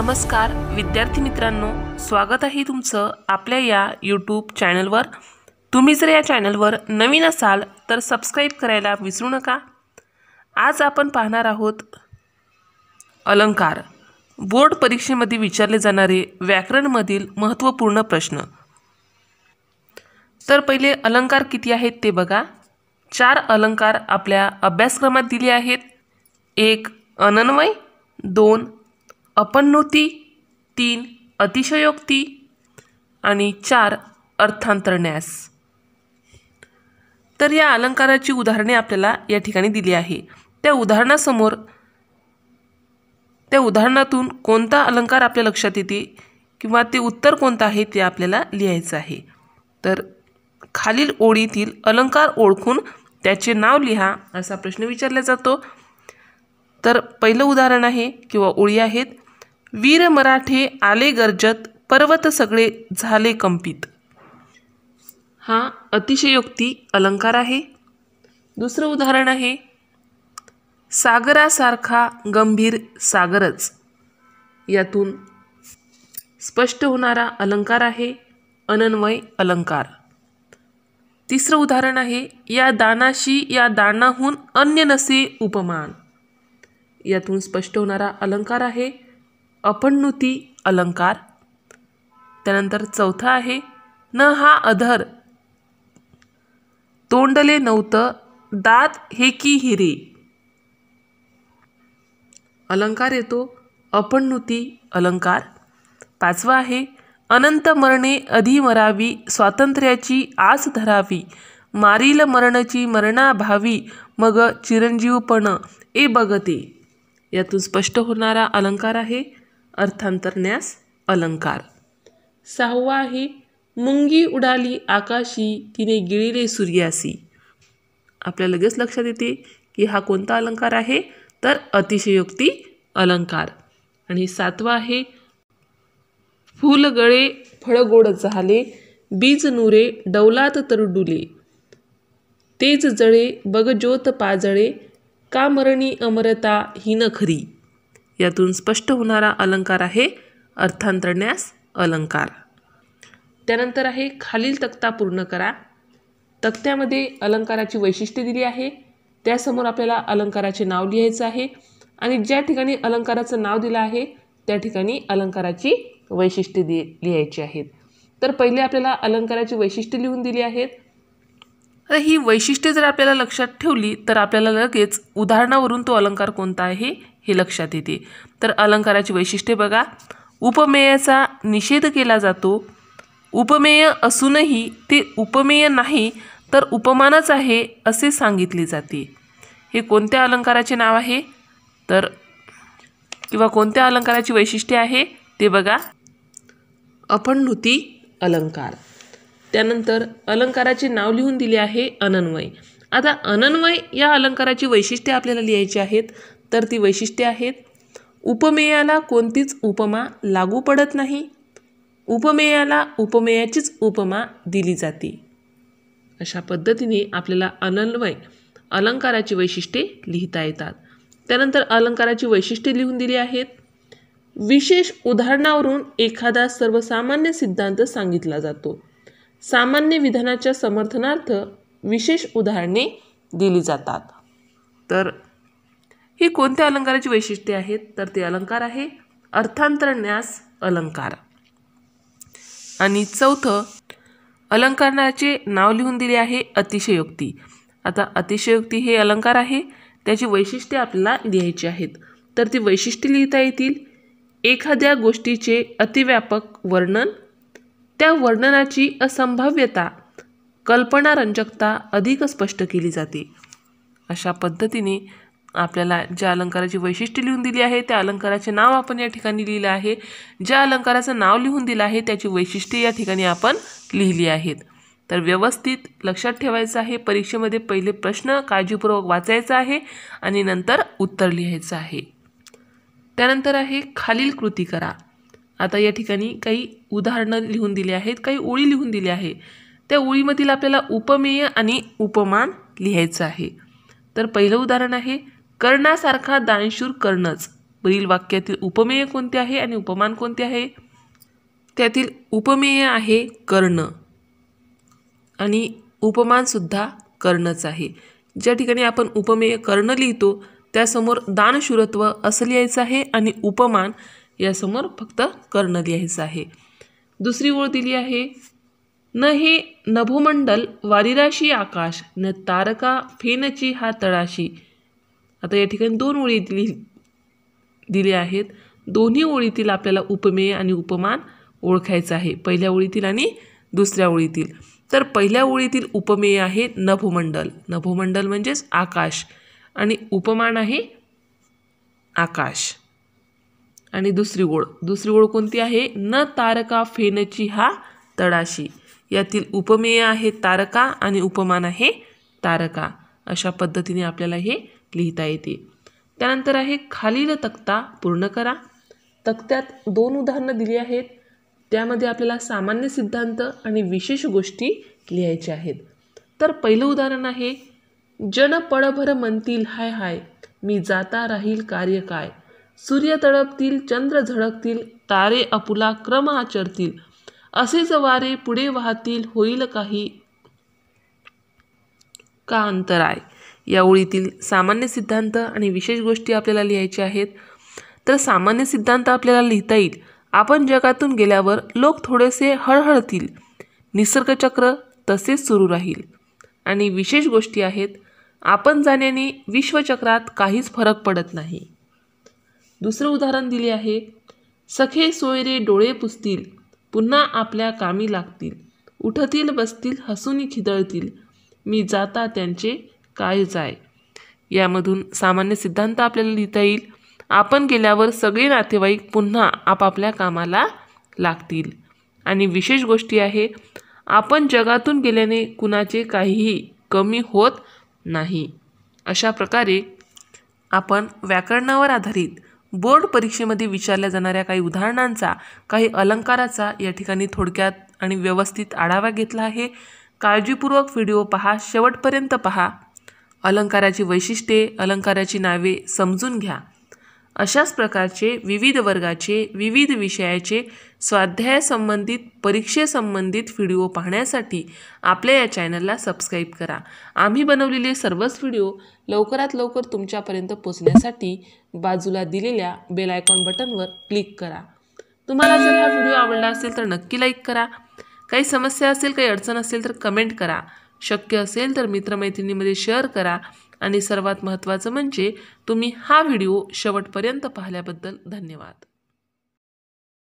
नमस्कार विद्यार्थी मित्रांनो स्वागत आहे तुमचं आपल्या या यूट्यूब चॅनलवर तुम्ही जर या चॅनलवर नवीन असाल तर सबस्क्राईब करायला विसरू नका आज आपण पाहणार आहोत अलंकार बोर्ड परीक्षेमध्ये विचारले जाणारे व्याकरणमधील महत्त्वपूर्ण प्रश्न तर पहिले अलंकार किती आहेत ते बघा चार अलंकार आपल्या अभ्यासक्रमात दिले आहेत एक अनन्वय दोन अपनोती तीन अतिशयोक्ती आणि चार अर्थांतरण्यास तर या अलंकाराची उदाहरणे आपल्याला या ठिकाणी दिली आहे त्या उदाहरणासमोर त्या उदाहरणातून कोणता अलंकार आपल्या लक्षात येते किंवा ते उत्तर कोणतं आहे ते आपल्याला लिहायचं आहे तर खालील ओळीतील अलंकार ओळखून त्याचे नाव लिहा असा प्रश्न विचारला जातो तर पहिलं उदाहरण आहे किंवा ओळी आहेत वीर मराठे आले गर्जत पर्वत सगळे झाले कंपित हा अतिशयोक्ती अलंकार आहे दुसरं उदाहरण आहे सागरासारखा गंभीर सागरच यातून स्पष्ट होणारा अलंकार आहे अनन्वय अलंकार तिसरं उदाहरण आहे या दानाशी या दानाहून अन्य नसे उपमान यातून स्पष्ट होणारा अलंकार आहे अपणनुती अलंकार त्यानंतर चौथा आहे न हा अधर तोंडले नव्हतं दात हे की हिरे अलंकार येतो अपन्नुती अलंकार पाचवा आहे अनंत मरणे अधी मरावी स्वातंत्र्याची आस धरावी मारील मरणची भावी मग चिरंजीवपण ए बघते यातून स्पष्ट होणारा अलंकार आहे अर्थांतरण्यास अलंकार सहावा आहे मुंगी उडाली आकाशी तिने गिळिले सूर्यासी आपल्या लगेच लक्षात येते की हा कोणता अलंकार आहे तर अतिशयोक्ती अलंकार आणि सातवा आहे फळ फळगोड झाले बीज नुरे डौलात डुले तेज जळे बगज्योत पाजळे कामरणी अमरता हिन खरी यातून स्पष्ट होणारा अलंकार आहे अर्थांतरण्यास अलंकार त्यानंतर आहे खालील तक्ता पूर्ण करा तक्त्यामध्ये अलंकाराची वैशिष्ट्ये दिली आहे त्यासमोर आपल्याला अलंकाराचे नाव लिहायचं आहे आणि ज्या ठिकाणी अलंकाराचं नाव दिलं आहे त्या ठिकाणी अलंकाराची वैशिष्ट्ये दि लिहायची आहेत तर पहिले आपल्याला अलंकाराची वैशिष्ट्ये लिहून दिली आहेत आता ही वैशिष्ट्ये जर आपल्याला लक्षात ठेवली तर आपल्याला लगेच उदाहरणावरून तो अलंकार कोणता आहे हे लक्षात येते तर अलंकाराची वैशिष्ट्ये बघा उपमेयाचा निषेध केला जातो उपमेय असूनही ते उपमेय नाही तर उपमानच आहे असे सांगितले जाते हे कोणत्या अलंकाराचे नाव आहे तर किंवा कोणत्या अलंकाराची वैशिष्ट्ये आहे ते बघा अपणनुती अलंकार त्यानंतर अलंकाराचे नाव लिहून दिले आहे अनन्वय आता अनन्वय या अलंकाराची वैशिष्ट्ये आपल्याला लिहायची आहेत तर ती वैशिष्ट्ये आहेत उपमेयाला कोणतीच उपमा लागू पडत नाही उपमेयाला उपमेयाचीच उपमा दिली जाते अशा पद्धतीने आपल्याला अनन्वय अलंकाराची वैशिष्ट्ये लिहिता येतात त्यानंतर अलंकाराची वैशिष्ट्ये लिहून दिली आहेत विशेष उदाहरणावरून एखादा सर्वसामान्य सिद्धांत सांगितला जातो सामान्य विधानाच्या समर्थनार्थ विशेष उदाहरणे दिली जातात तर ही कोणत्या अलंकाराची वैशिष्ट्ये आहेत तर ते अलंकार आहे अर्थांतरण्यास अलंकार आणि चौथं अलंकाराचे नाव लिहून दिले आहे अतिशयोक्ती आता अतिशयोक्ती हे अलंकार आहे त्याची वैशिष्ट्ये आपल्याला लिहायची आहेत तर ती वैशिष्ट्ये लिहिता येतील एखाद्या गोष्टीचे अतिव्यापक वर्णन त्या वर्णनाची असंभाव्यता कल्पनारंजकता अधिक स्पष्ट केली जाते अशा पद्धतीने आपल्याला ज्या अलंकाराची वैशिष्ट्य लिहून दिली आहे त्या अलंकाराचे नाव आपण या ठिकाणी लिहिलं आहे ज्या अलंकाराचं नाव लिहून दिलं आहे त्याची वैशिष्ट्ये या ठिकाणी आपण लिहिली आहेत तर व्यवस्थित लक्षात ठेवायचं आहे परीक्षेमध्ये पहिले प्रश्न काळजीपूर्वक वाचायचा आहे आणि नंतर उत्तर लिहायचं आहे त्यानंतर आहे खालील कृती करा आता या ठिकाणी काही उदाहरणं लिहून दिली आहेत काही ओळी लिहून दिली आहे त्या ओळीमधील आपल्याला उपमेय आणि उपमान लिहायचं आहे तर पहिलं उदाहरण आहे कर्णासारखा दानशूर कर्णच वरील वाक्यातील उपमेय कोणते आहे आणि उपमान कोणते आहे त्यातील उपमेय आहे कर्ण आणि उपमानसुद्धा कर्णच आहे ज्या ठिकाणी आपण उपमेय कर्ण लिहितो त्यासमोर दानशूरत्व असं लिहायचं आहे आणि उपमान यासमोर फक्त कर्ण लिहायचं आहे दुसरी ओळ दिली आहे न हे नभोमंडल वारिराशी आकाश न तारका फेनची हा तळाशी आता या ठिकाणी दोन ओळी दिली दिली आहेत दोन्ही ओळीतील आपल्याला उपमेय आणि उपमान ओळखायचं आहे पहिल्या ओळीतील आणि दुसऱ्या ओळीतील तर पहिल्या ओळीतील उपमेय आहे नभोमंडल नभोमंडल म्हणजेच आकाश आणि उपमान आहे आकाश आणि दुसरी ओळ दुसरी ओळ कोणती आहे न तारका फेनची हा तडाशी यातील उपमेय आहे तारका आणि उपमान आहे तारका अशा पद्धतीने आपल्याला हे लिहिता येते त्यानंतर आहे खालील तक्ता पूर्ण करा तक्त्यात दोन उदाहरणं दिली आहेत त्यामध्ये आपल्याला सामान्य सिद्धांत आणि विशेष गोष्टी लिहायच्या आहेत तर पहिलं उदाहरण आहे जन पळभर म्हणतील हाय हाय मी जाता राहील कार्य काय सूर्य तळपतील चंद्र झळकतील तारे अपुला क्रम आचरतील असेच वारे पुढे वाहतील होईल काही का अंतर आहे या ओळीतील सामान्य सिद्धांत आणि विशेष गोष्टी आपल्याला लिहायच्या आहेत तर सामान्य सिद्धांत आपल्याला लिहिता येईल आपण जगातून गेल्यावर लोक थोडेसे हळहळतील निसर्गचक्र तसेच सुरू राहील आणि विशेष गोष्टी आहेत आपण जाण्याने विश्वचक्रात काहीच फरक पडत नाही दुसरं उदाहरण दिले आहे सखे सोयरे डोळे पुसतील पुन्हा आपल्या कामी लागतील उठतील बसतील हसूनी खिदळतील मी जाता त्यांचे काय जाय यामधून सामान्य सिद्धांत आपल्याला लिहिता येईल आपण गेल्यावर सगळे नातेवाईक पुन्हा आपापल्या कामाला लागतील आणि विशेष गोष्टी आहे आपण जगातून गेल्याने कुणाचे काहीही कमी होत नाही अशा प्रकारे आपण व्याकरणावर आधारित बोर्ड परीक्षेमध्ये विचारल्या जाणाऱ्या काही उदाहरणांचा काही अलंकाराचा या ठिकाणी थोडक्यात आणि व्यवस्थित आढावा घेतला आहे काळजीपूर्वक व्हिडिओ पहा शेवटपर्यंत पहा अलंकाराची वैशिष्ट्ये अलंकाराची नावे समजून घ्या अशाच प्रकारचे विविध वर्गाचे विविध विषयाचे स्वाध्यायासंबंधित परीक्षेसंबंधित व्हिडिओ पाहण्यासाठी आपल्या या चॅनलला सबस्क्राईब करा आम्ही बनवलेले सर्वच व्हिडिओ लवकरात लवकर तुमच्यापर्यंत पोचण्यासाठी बाजूला दिलेल्या बेलायकॉन बटनवर क्लिक करा तुम्हाला जर हा व्हिडिओ आवडला असेल तर नक्की लाईक करा काही समस्या असेल काही अडचण असेल तर कमेंट करा शक्य असेल तर मित्रमैत्रिणीमध्ये शेअर करा आणि सर्वात महत्त्वाचं म्हणजे तुम्ही हा व्हिडिओ शेवटपर्यंत पाहिल्याबद्दल धन्यवाद